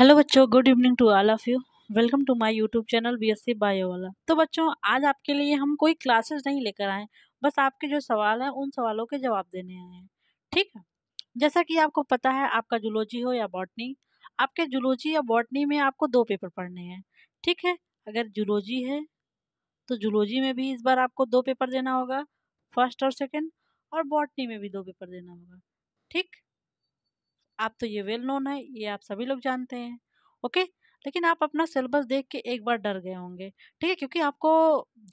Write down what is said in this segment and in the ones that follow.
hello बच्चों good evening to all of you welcome to my YouTube channel BSc bio वाला तो बच्चों आज आपके लिए हम कोई क्लासेस नहीं लेकर आए बस आपके जो सवाल हैं उन सवालों के जवाब देने आए हैं ठीक है जैसा कि आपको पता है आपका जुलोजी हो या बॉटनी आपके जुलोजी या बॉटनी में आपको दो पेपर पढ़ने हैं ठीक है अगर जुलोजी है तो जुलोजी में भी इस बार आपको दो पेपर देना होगा फर्स्ट और सेकेंड और बॉटनी में भी दो पेपर देना होगा ठीक आप तो ये वेल नोन है ये आप सभी लोग जानते हैं ओके लेकिन आप अपना सिलेबस देख के एक बार डर गए होंगे ठीक है क्योंकि आपको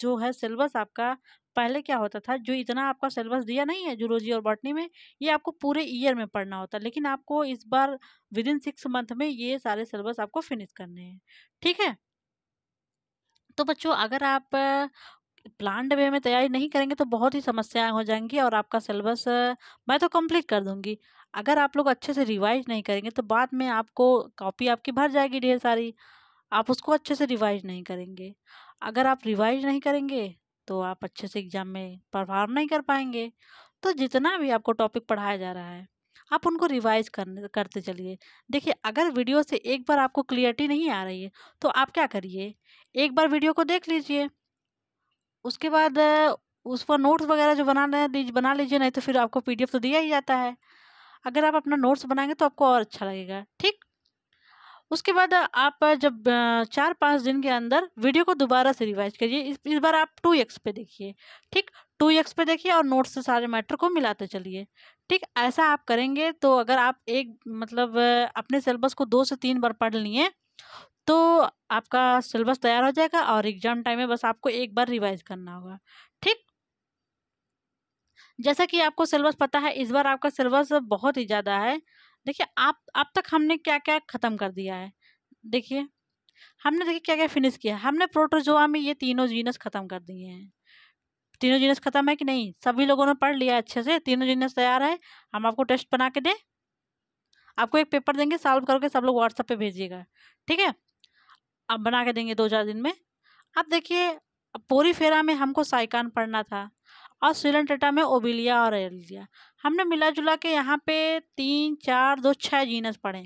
जो है सिलेबस आपका पहले क्या होता था जो इतना आपका सिलेबस दिया नहीं है जूलॉजी और बॉटनी में ये आपको पूरे ईयर में पढ़ना होता लेकिन आपको इस बार विद इन सिक्स मंथ में ये सारे सिलेबस आपको फिनिश करने हैं ठीक है तो बच्चों अगर आप प्लान्ड वे में तैयारी नहीं करेंगे तो बहुत ही समस्याएं हो जाएंगी और आपका सिलेबस मैं तो कंप्लीट कर दूंगी अगर आप लोग अच्छे से रिवाइज नहीं करेंगे तो बाद में आपको कॉपी आपकी भर जाएगी ढेर सारी आप उसको अच्छे से रिवाइज नहीं करेंगे अगर आप रिवाइज नहीं करेंगे तो आप अच्छे से एग्ज़ाम में परफॉर्म नहीं कर पाएंगे तो जितना भी आपको टॉपिक पढ़ाया जा रहा है आप उनको रिवाइज करने करते चलिए देखिए अगर वीडियो से एक बार आपको क्लियरिटी नहीं आ रही है तो आप क्या करिए एक बार वीडियो को देख लीजिए उसके बाद उस पर नोट्स वगैरह जो बना हैं बना लीजिए नहीं तो फिर आपको पीडीएफ तो दिया ही जाता है अगर आप अपना नोट्स बनाएंगे तो आपको और अच्छा लगेगा ठीक उसके बाद आप जब चार पाँच दिन के अंदर वीडियो को दोबारा से रिवाइज करिए इस, इस बार आप टू एक्स पे देखिए ठीक टू एक्स पे देखिए और नोट्स से सारे मैटर को मिलाते चलिए ठीक ऐसा आप करेंगे तो अगर आप एक मतलब अपने सिलेबस को दो से तीन बार पढ़ लिए तो आपका सिलेबस तैयार हो जाएगा और एग्ज़ाम टाइम में बस आपको एक बार रिवाइज करना होगा ठीक जैसा कि आपको सिलेबस पता है इस बार आपका सिलेबस बहुत ही ज़्यादा है देखिए आप अब तक हमने क्या क्या ख़त्म कर दिया है देखिए हमने देखिए क्या क्या फिनिश किया हमने प्रोटोजोआ में ये तीनों जीनस ख़त्म कर दिए हैं तीनों जीनस ख़त्म है कि नहीं सभी लोगों ने पढ़ लिया अच्छे से तीनों जीनस तैयार है हम आपको टेस्ट बना के दें आपको एक पेपर देंगे सॉल्व करके सब लोग व्हाट्सएप पे भेजिएगा ठीक है अब बना के देंगे दो चार दिन में अब देखिए पोरी फेरा में हमको साइकान पढ़ना था और सीलन टेटा में ओबिलिया और एलिया हमने मिला जुला के यहाँ पे तीन चार दो छः जीनस पढ़े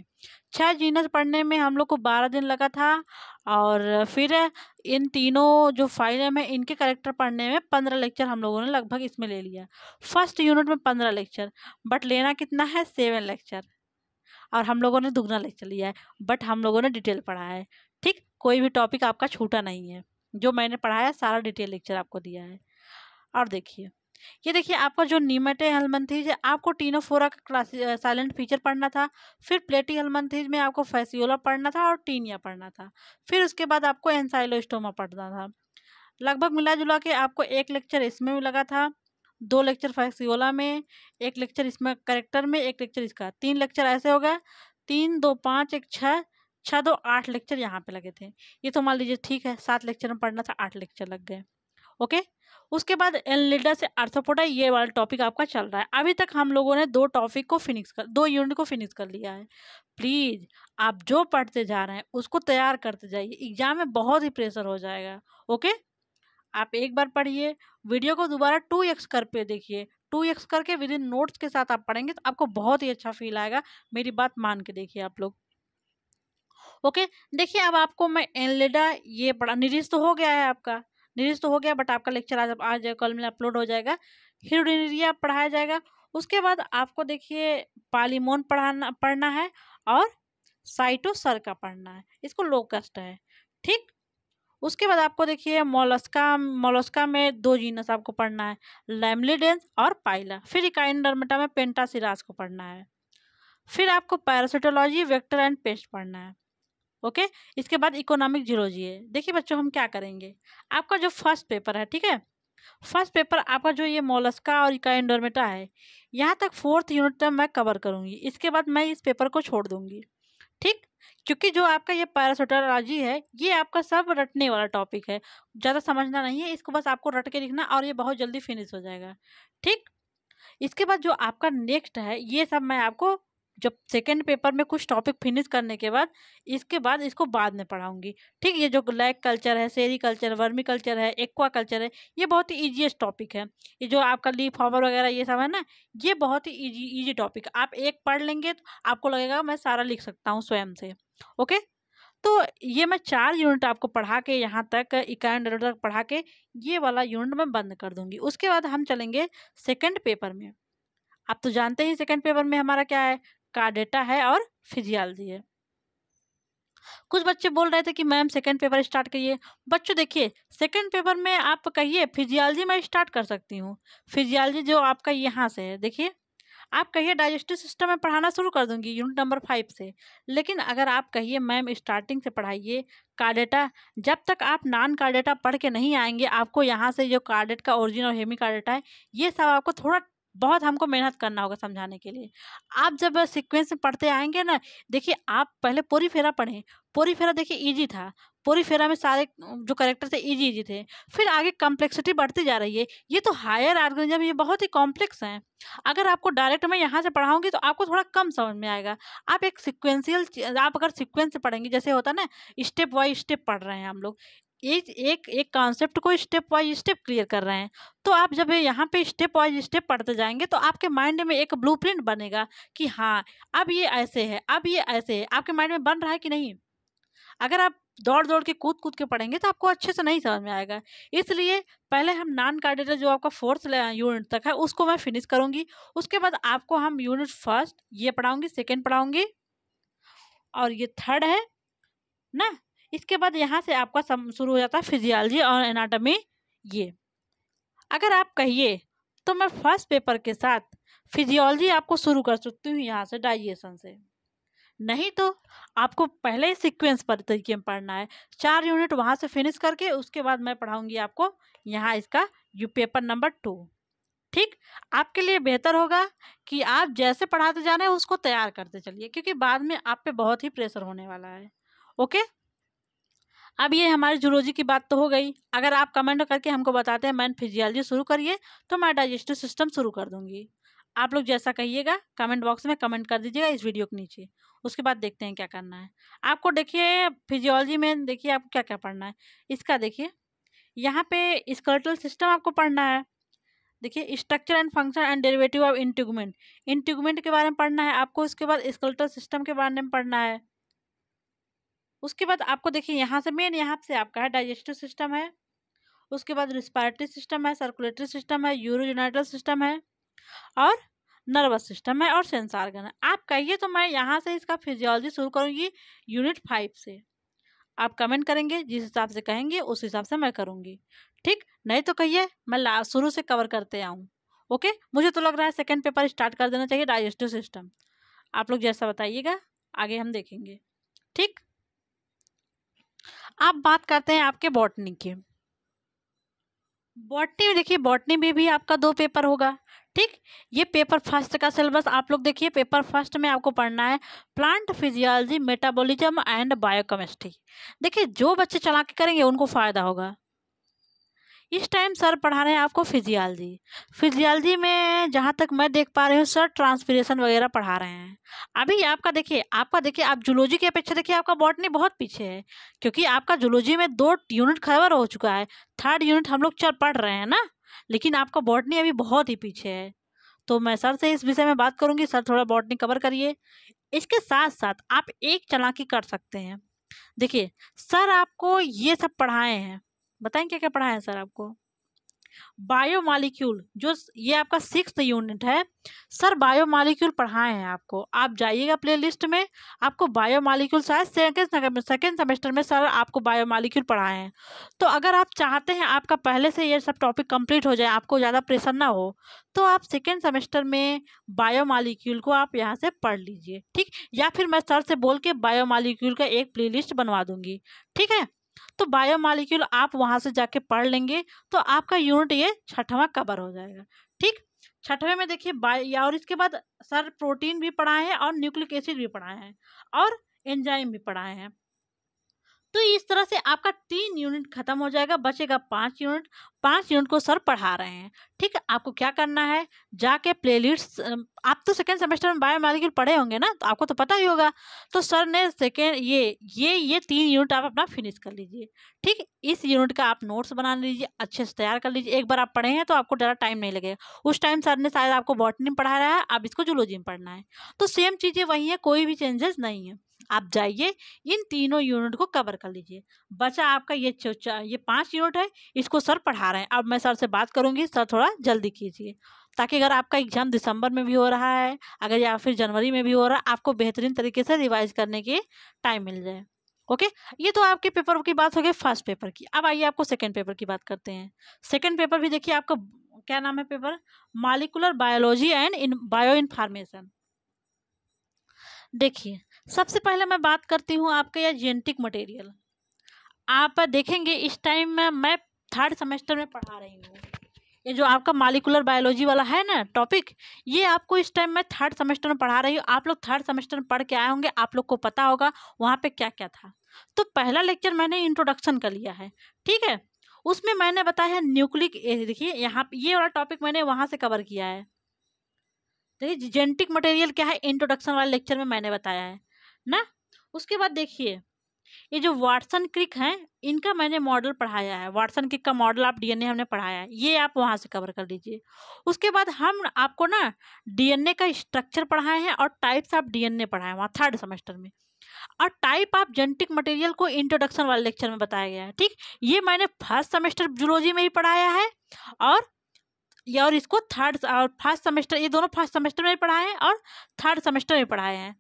छः जीनस पढ़ने में हम लोग को बारह दिन लगा था और फिर इन तीनों जो फाइल है इनके करेक्टर पढ़ने में पंद्रह लेक्चर हम लोगों ने लगभग इसमें ले लिया फर्स्ट यूनिट में पंद्रह लेक्चर बट लेना कितना है सेवन लेक्चर और हम लोगों ने दुगना लेक्चर लिया है बट हम लोगों ने डिटेल पढ़ा है ठीक कोई भी टॉपिक आपका छूटा नहीं है जो मैंने पढ़ाया सारा डिटेल लेक्चर आपको दिया है और देखिए ये देखिए आपका जो नीमेटे हेलमंथीज है आपको टीनोफोरा का क्लास साइलेंट फीचर पढ़ना था फिर प्लेटी हेलमंथीज में आपको फैसियोला पढ़ना था और टीनिया पढ़ना था फिर उसके बाद आपको एनसाइलोस्टोमा पढ़ना था लगभग मिला जुला के आपको एक लेक्चर इसमें भी लगा था दो लेक्चर फैक्सियोला में एक लेक्चर इसमें करेक्टर में एक लेक्चर इसका तीन लेक्चर ऐसे हो गए तीन दो पाँच एक छः छः दो आठ लेक्चर यहाँ पे लगे थे ये तो मान लीजिए ठीक है सात लेक्चर में पढ़ना था आठ लेक्चर लग गए ओके उसके बाद एनलिडा से आर्थोपोडा ये वाला टॉपिक आपका चल रहा है अभी तक हम लोगों ने दो टॉपिक को फिनिक्स कर दो यूनिट को फिनिक्स कर लिया है प्लीज़ आप जो पढ़ते जा रहे हैं उसको तैयार करते जाइए एग्जाम में बहुत ही प्रेशर हो जाएगा ओके आप एक बार पढ़िए वीडियो को दोबारा टू एक्स कर पे देखिए टू एक्स करके विद इन नोट्स के साथ आप पढ़ेंगे तो आपको बहुत ही अच्छा फील आएगा मेरी बात मान के देखिए आप लोग ओके देखिए अब आपको मैं एनलेडा ये पढ़ा निरिस्त तो हो गया है आपका रिलीज तो हो गया बट आपका लेक्चर आज आज कल में अपलोड हो जाएगा हिरोडिनरिया पढ़ाया जाएगा उसके बाद आपको देखिए पालीमोन पढ़ाना पढ़ना है और साइटोसर का पढ़ना है इसको लोकस्ट है ठीक उसके बाद आपको देखिए मोलस्का मोलस्का में दो जीनस आपको पढ़ना है लैमलीडेंस और पाइला फिर इकाइंडरमेटा में पेंटासिरास को पढ़ना है फिर आपको पैरासिटोलॉजी वेक्टर एंड पेस्ट पढ़ना है ओके इसके बाद इकोनॉमिक जीरोजी है देखिए बच्चों हम क्या करेंगे आपका जो फर्स्ट पेपर है ठीक है फर्स्ट पेपर आपका जो ये मोलस्का और इकाइंडोरमेटा है यहाँ तक फोर्थ यूनिट तक मैं कवर करूँगी इसके बाद मैं इस पेपर को छोड़ दूँगी ठीक क्योंकि जो आपका ये पैरासोटोलॉजी है ये आपका सब रटने वाला टॉपिक है ज़्यादा समझना नहीं है इसको बस आपको रट के लिखना और ये बहुत जल्दी फिनिश हो जाएगा ठीक इसके बाद जो आपका नेक्स्ट है ये सब मैं आपको जब सेकेंड पेपर में कुछ टॉपिक फिनिश करने के बाद इसके बाद इसको बाद में पढ़ाऊँगी ठीक ये जो लैक कल्चर है सेरी कल्चर वर्मी कल्चर है एक्वा कल्चर है ये बहुत ही ईजीएस्ट टॉपिक है ये जो आपका लीफ हॉवर वगैरह ये सब है ना ये बहुत ही ईजी ईजी टॉपिक आप एक पढ़ लेंगे तो आपको लगेगा मैं सारा लिख सकता हूँ स्वयं से ओके तो ये मैं चार यूनिट आपको पढ़ा के यहाँ तक इक्यावन डॉलर तक पढ़ा के ये वाला यूनिट मैं बंद कर दूंगी उसके बाद हम चलेंगे सेकंड पेपर में आप तो जानते ही सेकंड पेपर में हमारा क्या है कार्डेटा है और फिजियालजी है कुछ बच्चे बोल रहे थे कि मैम सेकंड पेपर स्टार्ट करिए बच्चों देखिए सेकंड पेपर में आप कहिए फिजियालजी मैं स्टार्ट कर सकती हूँ फिजियालजी जो आपका यहाँ से है देखिए आप कहिए डाइजेस्टिव सिस्टम में पढ़ाना शुरू कर दूंगी यूनिट नंबर फाइव से लेकिन अगर आप कहिए मैम स्टार्टिंग से पढ़ाइए कार्डेटा जब तक आप नॉन कार्डेटा पढ़ के नहीं आएंगे आपको यहाँ से जो कार्डेट का ओरिजिन और हेमी कार्डेटा है ये सब आपको थोड़ा बहुत हमको मेहनत करना होगा समझाने के लिए आप जब सीक्वेंस में पढ़ते आएंगे ना देखिए आप पहले पोरी फेरा पढ़ें पोरी फेरा देखिए इजी था पूरी फेरा में सारे जो करेक्टर थे ईजी ईजी थे फिर आगे कॉम्प्लेक्सिटी बढ़ती जा रही है ये तो हायर ऑर्गेनिज्म ये बहुत ही कॉम्प्लेक्स हैं अगर आपको डायरेक्ट मैं यहाँ से पढ़ाऊंगी तो आपको थोड़ा कम समझ में आएगा आप एक सिक्वेंशियल आप अगर सिक्वेंस से पढ़ेंगे जैसे होता है ना स्टेप बाई स्टेप पढ़ रहे हैं हम लोग एक एक एक कॉन्सेप्ट को स्टेप वाइज स्टेप क्लियर कर रहे हैं तो आप जब यहाँ पे स्टेप वाइज स्टेप पढ़ते जाएंगे तो आपके माइंड में एक ब्लूप्रिंट बनेगा कि हाँ अब ये ऐसे है अब ये ऐसे है आपके माइंड में बन रहा है कि नहीं अगर आप दौड़ दौड़ के कूद कूद के पढ़ेंगे तो आपको अच्छे से नहीं समझ में आएगा इसलिए पहले हम नॉन कार्डेटर जो आपका फोर्थ यूनिट तक है उसको मैं फिनिश करूँगी उसके बाद आपको हम यूनिट फर्स्ट ये पढ़ाऊँगी सेकेंड पढ़ाऊँगी और ये थर्ड है ना इसके बाद यहाँ से आपका शुरू हो जाता है फिजियोलॉजी और एनाटॉमी ये अगर आप कहिए तो मैं फर्स्ट पेपर के साथ फिजियोलॉजी आपको शुरू कर सकती हूँ यहाँ से डाइजेशन से नहीं तो आपको पहले ही सिक्वेंस पर तरीके में पढ़ना है चार यूनिट वहाँ से फिनिश करके उसके बाद मैं पढ़ाऊँगी आपको यहाँ इसका यू पेपर नंबर टू ठीक आपके लिए बेहतर होगा कि आप जैसे पढ़ाते जा रहे हैं उसको तैयार करते चलिए क्योंकि बाद में आप पे बहुत ही प्रेशर होने वाला है ओके अब ये हमारी जूलॉजी की बात तो हो गई अगर आप कमेंट करके हमको बताते हैं मैन फिजियोलॉजी शुरू करिए तो मैं डाइजेस्टिव सिस्टम शुरू कर दूंगी आप लोग जैसा कहिएगा कमेंट बॉक्स में कमेंट कर दीजिएगा इस वीडियो के नीचे उसके बाद देखते हैं क्या करना है आपको देखिए फिजियोलॉजी में देखिए आपको क्या क्या पढ़ना है इसका देखिए यहाँ पे स्कर्टल सिस्टम आपको पढ़ना है देखिए structure and function and derivative of integument integument के बारे में पढ़ना है आपको उसके बाद स्कर्टल सिस्टम के बारे में पढ़ना है उसके बाद आपको देखिए यहाँ से मेन यहाँ से आपका है डाइजेस्टिव सिस्टम है उसके बाद रिस्पायरेटरी सिस्टम है सर्कुलेटरी सिस्टम है यूरोजोनाइटल सिस्टम है और नर्वस सिस्टम है और सेंस ऑर्गन है आप कहिए तो मैं यहाँ से इसका फिजियोलॉजी शुरू करूँगी यूनिट फाइव से आप कमेंट करेंगे जिस हिसाब से कहेंगे उस हिसाब से मैं करूँगी ठीक नहीं तो कहिए मैं ला शुरू से कवर करते आऊँ ओके मुझे तो लग रहा है सेकेंड पेपर स्टार्ट कर देना चाहिए डाइजेस्टिव सिस्टम आप लोग जैसा बताइएगा आगे हम देखेंगे ठीक आप बात करते हैं आपके बॉटनी के बॉटनी में देखिए बॉटनी में भी आपका दो पेपर होगा ठीक ये पेपर फर्स्ट का सिलेबस आप लोग देखिए पेपर फर्स्ट में आपको पढ़ना है plant physiology metabolism and biochemistry देखिए जो बच्चे के करेंगे उनको फ़ायदा होगा इस टाइम सर पढ़ा रहे हैं आपको फिजियालॉजी फिजियालॉजी में जहाँ तक मैं देख पा रही हूँ सर ट्रांसपिरेशन वगैरह पढ़ा रहे हैं अभी आपका देखिए आपका देखिए आप जूलॉजी की अपेक्षा देखिए आपका बॉटनी बहुत पीछे है क्योंकि आपका जूलॉजी में दो यूनिट खबर हो चुका है थर्ड यूनिट हम लोग चल पढ़ रहे हैं ना लेकिन आपका बॉटनी अभी बहुत ही पीछे है तो मैं सर से इस विषय में बात करूंगी सर थोड़ा बॉटनी कवर करिए इसके साथ साथ आप एक चलाकी कर सकते हैं देखिए सर आपको ये सब पढ़ाए हैं बताएं क्या क्या पढ़ाया सर आपको बायो मालिक्यूल जो ये आपका सिक्स यूनिट है सर बायो मालिक्यूल पढ़ाए हैं आपको आप जाइएगा प्ले लिस्ट में आपको बायो मालिक्यूल शायद सेकेंड सेकेंड सेमेस्टर में सर आपको बायो मालिक्यूल पढ़ाए हैं तो अगर आप चाहते हैं आपका पहले से ये सब टॉपिक कंप्लीट हो जाए आपको ज़्यादा प्रेशर ना हो तो आप सेकेंड सेमेस्टर में बायो मालिक्यूल को आप यहाँ से पढ़ लीजिए ठीक या फिर मैं सर से बोल के बायो मालिक्यूल का एक प्ले लिस्ट बनवा दूँगी ठीक है तो बायो मालिक्यूल आप वहाँ से जाके पढ़ लेंगे तो आपका यूनिट ये छठवां कवर हो जाएगा ठीक छठवें में देखिए बायो और इसके बाद सर प्रोटीन भी पढ़ाए हैं और न्यूक्लिक एसिड भी पढ़ाए हैं और एंजाइम भी पढ़ाए हैं तो इस तरह से आपका तीन यूनिट खत्म हो जाएगा बचेगा पांच यूनिट पाँच यूनिट को सर पढ़ा रहे हैं ठीक है आपको क्या करना है जाके प्ले लिस्ट आप तो सेकेंड सेमेस्टर में बायोमालिक्यूल पढ़े होंगे ना तो आपको तो पता ही होगा तो सर ने सेकेंड ये ये ये तीन यूनिट आप अपना फिनिश कर लीजिए ठीक इस यूनिट का आप नोट्स बना लीजिए अच्छे से तैयार कर लीजिए एक बार आप पढ़े हैं तो आपको ज़्यादा टाइम नहीं लगेगा उस टाइम सर ने शायद आपको बॉटनी पढ़ा रहा है आप इसको जुलोजी में पढ़ना है तो सेम चीज़ें वही है कोई भी चेंजेस नहीं है आप जाइए इन तीनों यूनिट को कवर कर लीजिए बचा आपका ये ये पाँच यूनिट है इसको सर पढ़ा रहे हैं अब मैं सर से बात करूँगी सर थोड़ा जल्दी कीजिए ताकि अगर आपका एग्ज़ाम दिसंबर में भी हो रहा है अगर या फिर जनवरी में भी हो रहा है आपको बेहतरीन तरीके से रिवाइज करने के टाइम मिल जाए ओके ये तो आपके पेपर की बात हो गई फर्स्ट पेपर की अब आइए आपको सेकेंड पेपर की बात करते हैं सेकेंड पेपर भी देखिए आपका क्या नाम है paper molecular biology and in bio information देखिए सबसे पहले मैं बात करती हूँ आपके या जेनेटिक मटेरियल आप देखेंगे इस टाइम में मैं थर्ड सेमेस्टर में पढ़ा रही हूँ ये जो आपका मालिकुलर बायोलॉजी वाला है ना टॉपिक ये आपको इस टाइम मैं थर्ड सेमेस्टर में पढ़ा रही हूँ आप लोग थर्ड सेमेस्टर में पढ़ के आए होंगे आप लोग को पता होगा वहाँ पे क्या क्या था तो पहला लेक्चर मैंने इंट्रोडक्शन का लिया है ठीक है उसमें मैंने बताया है न्यूक्लिक देखिए यहाँ ये वाला टॉपिक मैंने वहाँ से कवर किया है देखिए जेनेटिक मटेरियल क्या है इंट्रोडक्शन वाले लेक्चर में मैंने बताया है ना उसके बाद देखिए ये जो वाटसन क्रिक हैं इनका मैंने मॉडल पढ़ाया है वाटसन क्रिक का मॉडल आप डीएनए हमने पढ़ाया है ये आप वहाँ से कवर कर लीजिए उसके बाद हम आपको ना डीएनए का स्ट्रक्चर पढ़ाए हैं और टाइप्स आप डीएनए पढ़ाए वहाँ थर्ड सेमेस्टर में और टाइप ऑफ जेनेटिक मटेरियल को इंट्रोडक्शन वाले लेक्चर में बताया गया है ठीक ये मैंने फर्स्ट सेमेस्टर जूलॉजी में ही पढ़ाया है और या और इसको थर्ड और फर्स्ट सेमेस्टर ये दोनों फर्स्ट सेमेस्टर में पढ़ाए हैं और थर्ड सेमेस्टर में पढ़ाए हैं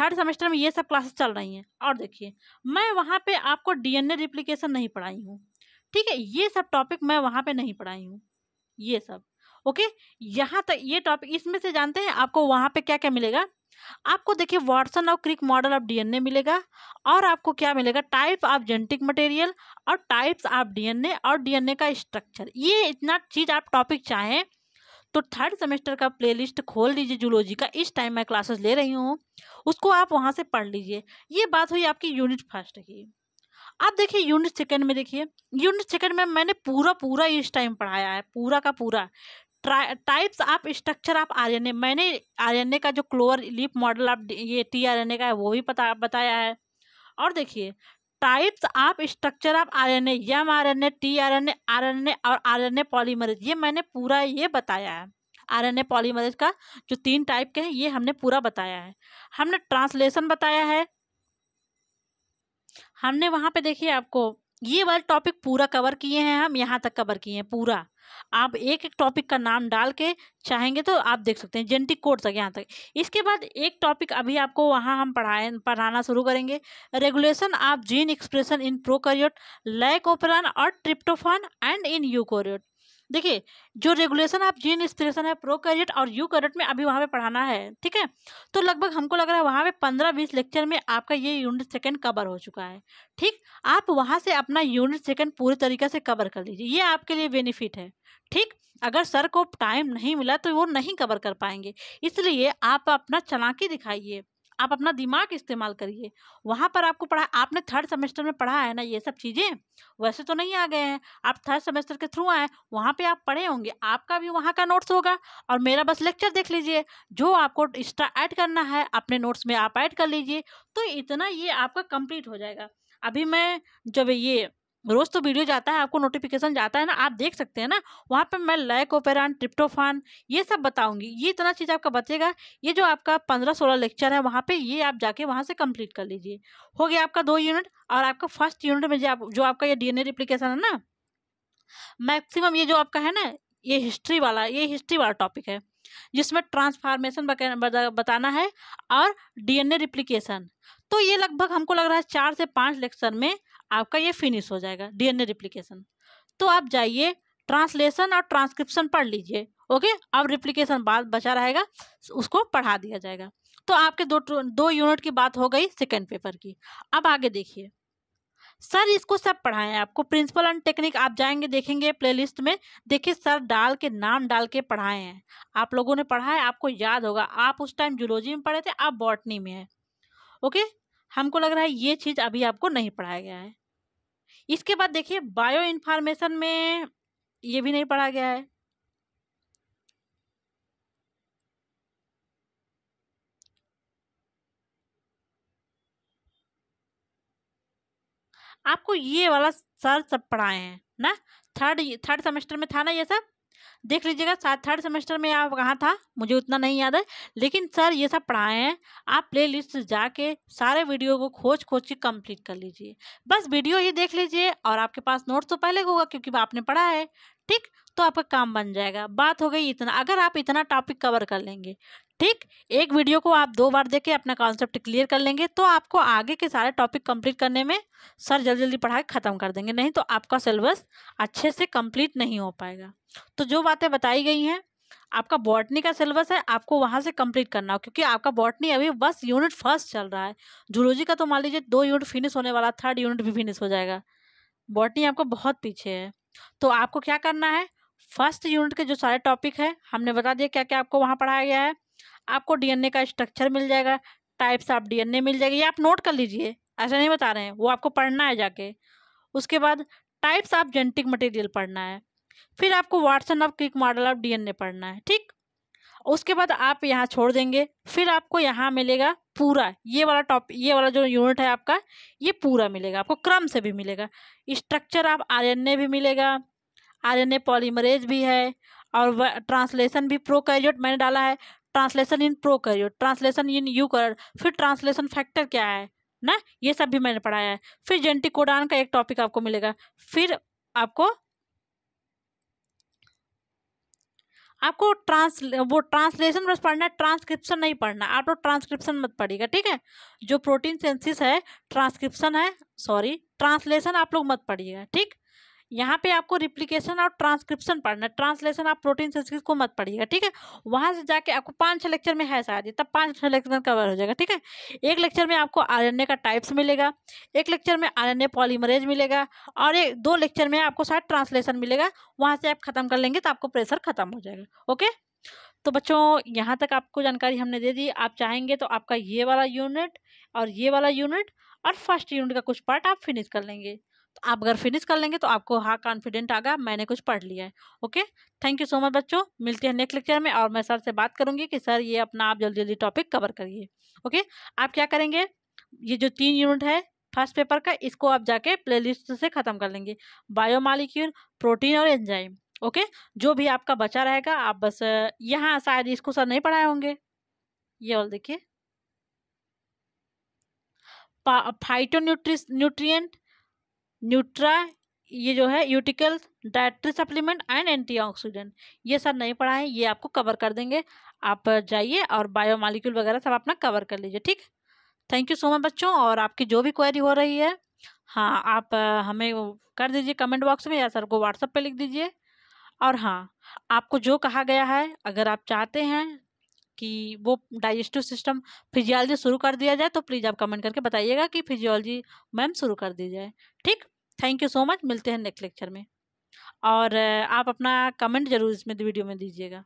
थर्ड सेमेस्टर में ये सब क्लासेस चल रही हैं और देखिए मैं वहाँ पे आपको डीएनए रिप्लिकेशन नहीं पढ़ाई हूँ ठीक है ये सब टॉपिक मैं वहाँ पे नहीं पढ़ाई हूँ ये सब ओके यहाँ तक ये टॉपिक इसमें से जानते हैं आपको वहाँ पे क्या क्या मिलेगा आपको देखिए वाटसन और क्रिक मॉडल ऑफ डीएनए मिलेगा और आपको क्या मिलेगा टाइप ऑफ जेनेटिक मटेरियल और टाइप्स ऑफ डीएनए और डीएनए का स्ट्रक्चर ये इतना चीज़ आप टॉपिक चाहें तो थर्ड सेमेस्टर का प्लेलिस्ट खोल लीजिए जूलॉजी का इस टाइम मैं क्लासेस ले रही हूँ उसको आप वहाँ से पढ़ लीजिए ये बात हुई आपकी यूनिट फर्स्ट की आप देखिए यूनिट सेकंड में देखिए यूनिट सेकंड में मैंने पूरा पूरा इस टाइम पढ़ाया है पूरा का पूरा टाइप्स आप स्ट्रक्चर आप आर ए मैंने आर ए का जो क्लोअर लिप मॉडल आप ये टी आर एन ए का है वो भी पता बताया है और देखिए types of structure of R N M R N A T R N A R N A और आर एन ए पॉलीमरेज ये मैंने पूरा ये बताया है आर एन ए पॉलीमरेज का जो तीन टाइप के हैं ये हमने पूरा बताया है हमने ट्रांसलेशन बताया है हमने वहाँ पे देखिए आपको ये वाला टॉपिक पूरा कवर किए हैं हम यहाँ तक कवर किए हैं पूरा आप एक एक टॉपिक का नाम डाल के चाहेंगे तो आप देख सकते हैं जेनेटिक कोड तक यहाँ तक इसके बाद एक टॉपिक अभी आपको वहाँ हम पढ़ाए पढ़ाना शुरू करेंगे regulation of gene expression in prokaryote lac operon और ट्रिप्टोफान एंड इन यूकोरियोट देखिए जो रेगुलेशन आप जी इंस्पिरेशन है प्रो कैरियट और यू कैरियट में अभी वहाँ पे पढ़ाना है ठीक है तो लगभग हमको लग रहा है वहाँ पे पंद्रह बीस लेक्चर में आपका ये यूनिट सेकेंड कवर हो चुका है ठीक आप वहाँ से अपना यूनिट सेकंड पूरी तरीके से कवर कर लीजिए ये आपके लिए बेनिफिट है ठीक अगर सर को टाइम नहीं मिला तो वो नहीं कवर कर पाएंगे इसलिए आप अपना चलाकी दिखाइए आप अपना दिमाग इस्तेमाल करिए वहाँ पर आपको पढ़ा आपने थर्ड सेमेस्टर में पढ़ा है ना ये सब चीज़ें वैसे तो नहीं आ गए हैं आप थर्ड सेमेस्टर के थ्रू आए वहाँ पे आप पढ़े होंगे आपका भी वहाँ का नोट्स होगा और मेरा बस लेक्चर देख लीजिए जो आपको एक्स्ट्रा ऐड करना है अपने नोट्स में आप ऐड कर लीजिए तो इतना ये आपका कंप्लीट हो जाएगा अभी मैं जब ये रोज़ तो वीडियो जाता है आपको नोटिफिकेशन जाता है ना आप देख सकते हैं ना वहाँ पर मैं लैक ओपेरान ट्रिप्टोफान ये सब बताऊंगी ये इतना चीज़ आपका बचेगा ये जो आपका पंद्रह सोलह लेक्चर है वहाँ पे ये आप जाके वहाँ से कंप्लीट कर लीजिए हो गया आपका दो यूनिट और आपका फर्स्ट यूनिट में जो आप जो आपका ये डी रिप्लीकेशन है ना मैक्सिमम ये जो आपका है ना ये हिस्ट्री वाला ये हिस्ट्री वाला टॉपिक है जिसमें ट्रांसफॉर्मेशन बताना है और डी एन तो ये लगभग हमको लग रहा है चार से पाँच लेक्चर में आपका ये फिनिश हो जाएगा डीएनए रिप्लिकेशन तो आप जाइए ट्रांसलेशन और ट्रांसक्रिप्शन पढ़ लीजिए ओके अब रिप्लिकेशन बाद बचा रहेगा उसको पढ़ा दिया जाएगा तो आपके दो दो यूनिट की बात हो गई सेकेंड पेपर की अब आगे देखिए सर इसको सब पढ़ाएं आपको प्रिंसिपल एंड टेक्निक आप जाएंगे देखेंगे प्लेलिस्ट में देखिए सर डाल के नाम डाल के पढ़ाए हैं आप लोगों ने पढ़ा है आपको याद होगा आप उस टाइम जूलॉजी में पढ़े थे आप बॉटनी में है ओके हमको लग रहा है ये चीज़ अभी आपको नहीं पढ़ाया गया है इसके बाद देखिए बायो इन्फॉर्मेशन में ये भी नहीं पढ़ा गया है आपको ये वाला सर सब पढ़ाए हैं ना थर्ड थर्ड सेमेस्टर में था ना ये सब देख लीजिएगा सात थर्ड सेमेस्टर में आप कहाँ था मुझे उतना नहीं याद है लेकिन सर ये सब पढ़ाए हैं आप प्ले लिस्ट जाके सारे वीडियो को खोज खोज के कंप्लीट कर लीजिए बस वीडियो ही देख लीजिए और आपके पास नोट्स तो पहले होगा क्योंकि आपने पढ़ा है ठीक तो आपका काम बन जाएगा बात हो गई इतना अगर आप इतना टॉपिक कवर कर लेंगे ठीक एक वीडियो को आप दो बार देख के अपना कॉन्सेप्ट क्लियर कर लेंगे तो आपको आगे के सारे टॉपिक कंप्लीट करने में सर जल्दी जल्दी पढ़ाई ख़त्म कर देंगे नहीं तो आपका सिलेबस अच्छे से कंप्लीट नहीं हो पाएगा तो जो बातें बताई गई हैं आपका बॉटनी का सिलेबस है आपको वहाँ से कंप्लीट करना हो क्योंकि आपका बॉटनी अभी बस यूनिट फर्स्ट चल रहा है जूलॉजी का तो मान लीजिए दो यूनिट फिनिश होने वाला थर्ड यूनिट भी फिनिश हो जाएगा बॉटनी आपका बहुत पीछे है तो आपको क्या करना है फर्स्ट यूनिट के जो सारे टॉपिक है हमने बता दिया क्या क्या आपको वहाँ पढ़ाया गया है आपको डीएनए का स्ट्रक्चर मिल जाएगा टाइप्स ऑफ डीएनए मिल जाएगी ये आप नोट कर लीजिए ऐसा नहीं बता रहे हैं वो आपको पढ़ना है जाके उसके बाद टाइप्स ऑफ जेनेटिक मटेरियल पढ़ना है फिर आपको Watson of Crick model of D पढ़ना है ठीक उसके बाद आप यहाँ छोड़ देंगे फिर आपको यहाँ मिलेगा पूरा ये वाला टॉप ये वाला जो यूनिट है आपका ये पूरा मिलेगा आपको क्रम से भी मिलेगा स्ट्रक्चर आप आर भी मिलेगा आर पॉलीमरेज भी है और ट्रांसलेशन भी प्रो मैंने डाला है translation in pro translation in eu फिर ट्रांसलेशन फैक्टर क्या है ना ये सब भी मैंने पढ़ाया है फिर जेंटिकोडान का एक टॉपिक आपको मिलेगा फिर आपको आपको ट्रांस वो ट्रांसलेशन बस पढ़ना है ट्रांसक्रिप्शन नहीं पढ़ना आप लोग ट्रांसक्रिप्शन मत पढ़िएगा ठीक है जो प्रोटीन सेंसिस है ट्रांसक्रिप्शन है सॉरी ट्रांसलेशन आप लोग मत पढ़िएगा ठीक यहाँ पे आपको रिप्लीकेशन और ट्रांसक्रिप्शन पढ़ना ट्रांसलेशन आप प्रोटीन संस्कृत को मत पढ़िएगा ठीक है वहाँ से जाके आपको पाँच छः लेक्चर में है शायद तब पाँच छः लेक्चर कवर हो जाएगा ठीक है एक लेक्चर में आपको आर का टाइप्स मिलेगा एक लेक्चर में आर एन पॉलीमरेज मिलेगा और एक दो लेक्चर में आपको शायद ट्रांसलेशन मिलेगा वहाँ से आप खत्म कर लेंगे तो आपको प्रेशर खत्म हो जाएगा ओके तो बच्चों यहाँ तक आपको जानकारी हमने दे दी आप चाहेंगे तो आपका ये वाला यूनिट और ये वाला यूनिट और फर्स्ट यूनिट का कुछ पार्ट आप फिनिश कर लेंगे तो आप अगर फिनिश कर लेंगे तो आपको हाँ कॉन्फिडेंट आ गया मैंने कुछ पढ़ लिया है okay thank you so much बच्चों मिलते हैं नेक्स्ट लेक्चर में और मैं सर से बात करूंगी कि सर ये अपना आप जल्दी जल्दी टॉपिक कवर करिए ओके आप क्या करेंगे ये जो तीन यूनिट है फर्स्ट पेपर का इसको आप जाके प्ले से ख़त्म कर लेंगे बायोमालिक्यूल प्रोटीन और एंजाइम ओके जो भी आपका बचा रहेगा आप बस यहाँ शायद इसको सर नहीं पढ़ाए होंगे ये और देखिए फाइटो न्यूट्री न्यूट्रिएंट न्यूट्रा ये जो है ceutical dietary supplement and antioxidant ये सब नहीं पढ़ा है ये आपको कवर कर देंगे आप जाइए और बायो मालिक्यूल वगैरह सब अपना कवर कर लीजिए ठीक थैंक यू सो मच बच्चों और आपकी जो भी क्वेरी हो रही है हाँ आप हमें कर दीजिए कमेंट बॉक्स में या सर को व्हाट्सअप पे लिख दीजिए और हाँ आपको जो कहा गया है अगर आप चाहते हैं कि वो डाइजेस्टिव सिस्टम फिजियोलॉजी शुरू कर दिया जाए तो प्लीज़ आप कमेंट करके बताइएगा कि फिजियोलॉजी मैम शुरू कर दी जाए ठीक थैंक यू सो मच मिलते हैं नेक्स्ट लेक्चर में और आप अपना कमेंट ज़रूर इसमें वीडियो में दीजिएगा